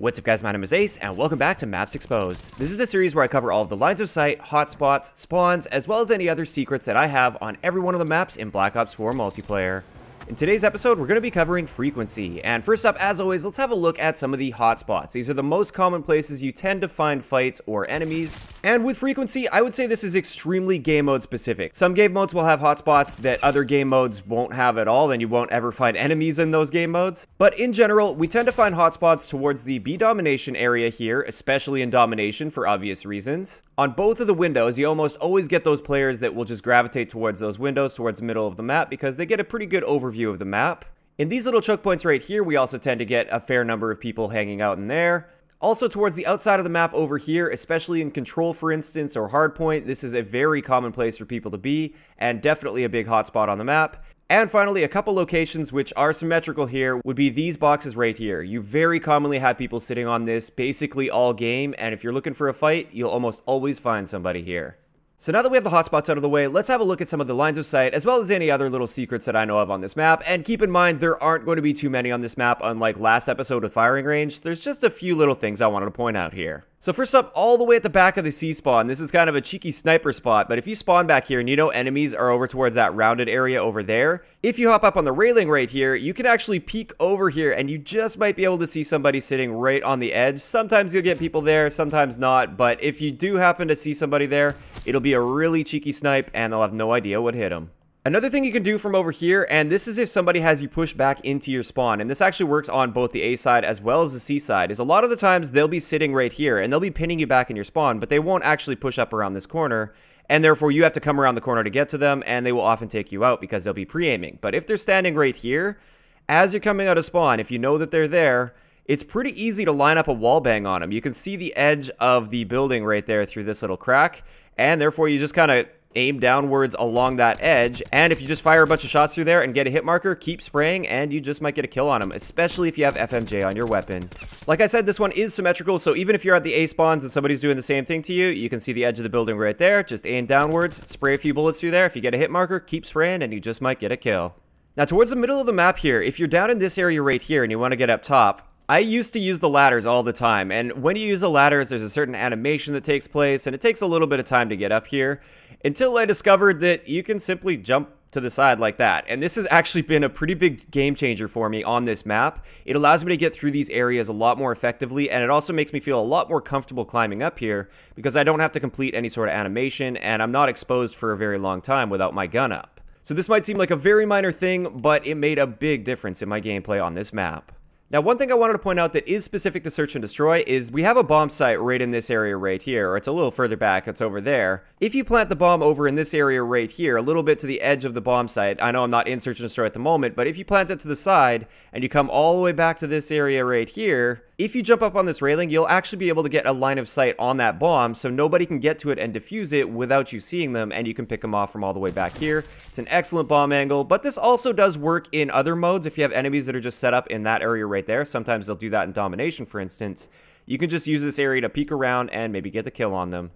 What's up guys, my name is Ace, and welcome back to Maps Exposed. This is the series where I cover all of the lines of sight, hotspots, spawns, as well as any other secrets that I have on every one of the maps in Black Ops 4 multiplayer. In today's episode, we're going to be covering frequency. And first up, as always, let's have a look at some of the hotspots. These are the most common places you tend to find fights or enemies. And with frequency, I would say this is extremely game mode specific. Some game modes will have hotspots that other game modes won't have at all, and you won't ever find enemies in those game modes. But in general, we tend to find hotspots towards the B domination area here, especially in domination for obvious reasons. On both of the windows, you almost always get those players that will just gravitate towards those windows, towards middle of the map, because they get a pretty good overview of the map. In these little choke points right here, we also tend to get a fair number of people hanging out in there. Also towards the outside of the map over here, especially in Control for instance or Hardpoint, this is a very common place for people to be and definitely a big hotspot on the map. And finally, a couple locations which are symmetrical here would be these boxes right here. You very commonly have people sitting on this basically all game, and if you're looking for a fight, you'll almost always find somebody here. So now that we have the hotspots out of the way, let's have a look at some of the lines of sight as well as any other little secrets that I know of on this map. And keep in mind, there aren't going to be too many on this map, unlike last episode of Firing Range. There's just a few little things I wanted to point out here. So first up, all the way at the back of the C-spawn, this is kind of a cheeky sniper spot, but if you spawn back here and you know enemies are over towards that rounded area over there, if you hop up on the railing right here, you can actually peek over here and you just might be able to see somebody sitting right on the edge. Sometimes you'll get people there, sometimes not, but if you do happen to see somebody there, it'll be a really cheeky snipe and they'll have no idea what hit them. Another thing you can do from over here, and this is if somebody has you push back into your spawn, and this actually works on both the A side as well as the C side, is a lot of the times they'll be sitting right here and they'll be pinning you back in your spawn, but they won't actually push up around this corner, and therefore you have to come around the corner to get to them, and they will often take you out because they'll be pre-aiming. But if they're standing right here, as you're coming out of spawn, if you know that they're there, it's pretty easy to line up a wall bang on them. You can see the edge of the building right there through this little crack, and therefore you just kind of aim downwards along that edge. And if you just fire a bunch of shots through there and get a hit marker, keep spraying and you just might get a kill on them, especially if you have FMJ on your weapon. Like I said, this one is symmetrical, so even if you're at the A spawns and somebody's doing the same thing to you, you can see the edge of the building right there. Just aim downwards, spray a few bullets through there. If you get a hit marker, keep spraying and you just might get a kill. Now towards the middle of the map here, if you're down in this area right here and you want to get up top, I used to use the ladders all the time, and when you use the ladders, there's a certain animation that takes place, and it takes a little bit of time to get up here until I discovered that you can simply jump to the side like that. And this has actually been a pretty big game changer for me on this map. It allows me to get through these areas a lot more effectively, and it also makes me feel a lot more comfortable climbing up here because I don't have to complete any sort of animation, and I'm not exposed for a very long time without my gun up. So this might seem like a very minor thing, but it made a big difference in my gameplay on this map. Now, one thing I wanted to point out that is specific to search and destroy is we have a bomb site right in this area right here, or it's a little further back, it's over there. If you plant the bomb over in this area right here, a little bit to the edge of the bomb site, I know I'm not in search and destroy at the moment, but if you plant it to the side and you come all the way back to this area right here, if you jump up on this railing, you'll actually be able to get a line of sight on that bomb so nobody can get to it and defuse it without you seeing them and you can pick them off from all the way back here. It's an excellent bomb angle, but this also does work in other modes if you have enemies that are just set up in that area right there. Sometimes they'll do that in Domination, for instance. You can just use this area to peek around and maybe get the kill on them.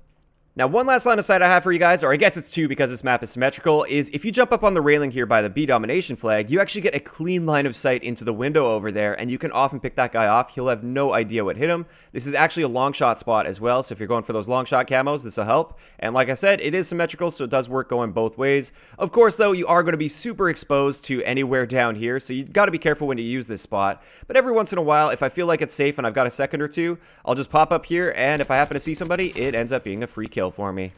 Now, one last line of sight I have for you guys, or I guess it's two because this map is symmetrical, is if you jump up on the railing here by the B domination flag, you actually get a clean line of sight into the window over there, and you can often pick that guy off. He'll have no idea what hit him. This is actually a long shot spot as well, so if you're going for those long shot camos, this will help. And like I said, it is symmetrical, so it does work going both ways. Of course, though, you are going to be super exposed to anywhere down here, so you have got to be careful when you use this spot. But every once in a while, if I feel like it's safe and I've got a second or two, I'll just pop up here, and if I happen to see somebody, it ends up being a free kill kill for me.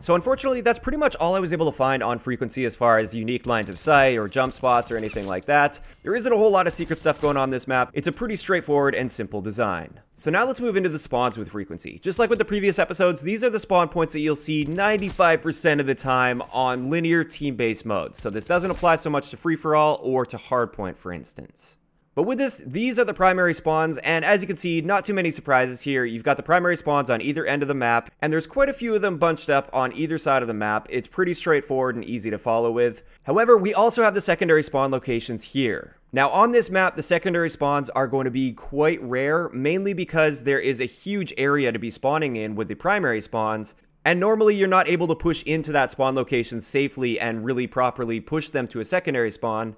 So unfortunately, that's pretty much all I was able to find on Frequency as far as unique lines of sight or jump spots or anything like that. There isn't a whole lot of secret stuff going on this map. It's a pretty straightforward and simple design. So now let's move into the spawns with Frequency. Just like with the previous episodes, these are the spawn points that you'll see 95% of the time on linear team-based modes. So this doesn't apply so much to free-for-all or to hardpoint, for instance. But with this, these are the primary spawns, and as you can see, not too many surprises here. You've got the primary spawns on either end of the map, and there's quite a few of them bunched up on either side of the map. It's pretty straightforward and easy to follow with. However, we also have the secondary spawn locations here. Now on this map, the secondary spawns are going to be quite rare, mainly because there is a huge area to be spawning in with the primary spawns, and normally you're not able to push into that spawn location safely and really properly push them to a secondary spawn.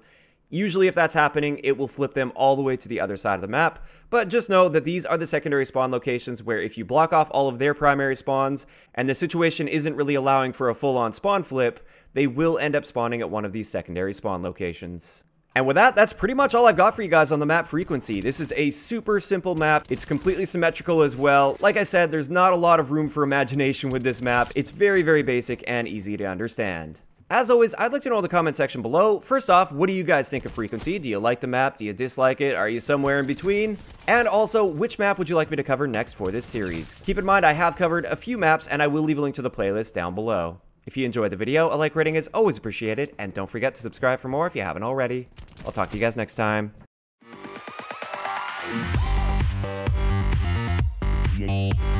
Usually if that's happening, it will flip them all the way to the other side of the map, but just know that these are the secondary spawn locations where if you block off all of their primary spawns and the situation isn't really allowing for a full-on spawn flip, they will end up spawning at one of these secondary spawn locations. And with that, that's pretty much all I've got for you guys on the map frequency. This is a super simple map. It's completely symmetrical as well. Like I said, there's not a lot of room for imagination with this map. It's very, very basic and easy to understand. As always, I'd like to know in the comment section below. First off, what do you guys think of Frequency? Do you like the map? Do you dislike it? Are you somewhere in between? And also, which map would you like me to cover next for this series? Keep in mind, I have covered a few maps, and I will leave a link to the playlist down below. If you enjoyed the video, a like rating is always appreciated, and don't forget to subscribe for more if you haven't already. I'll talk to you guys next time. Yeah.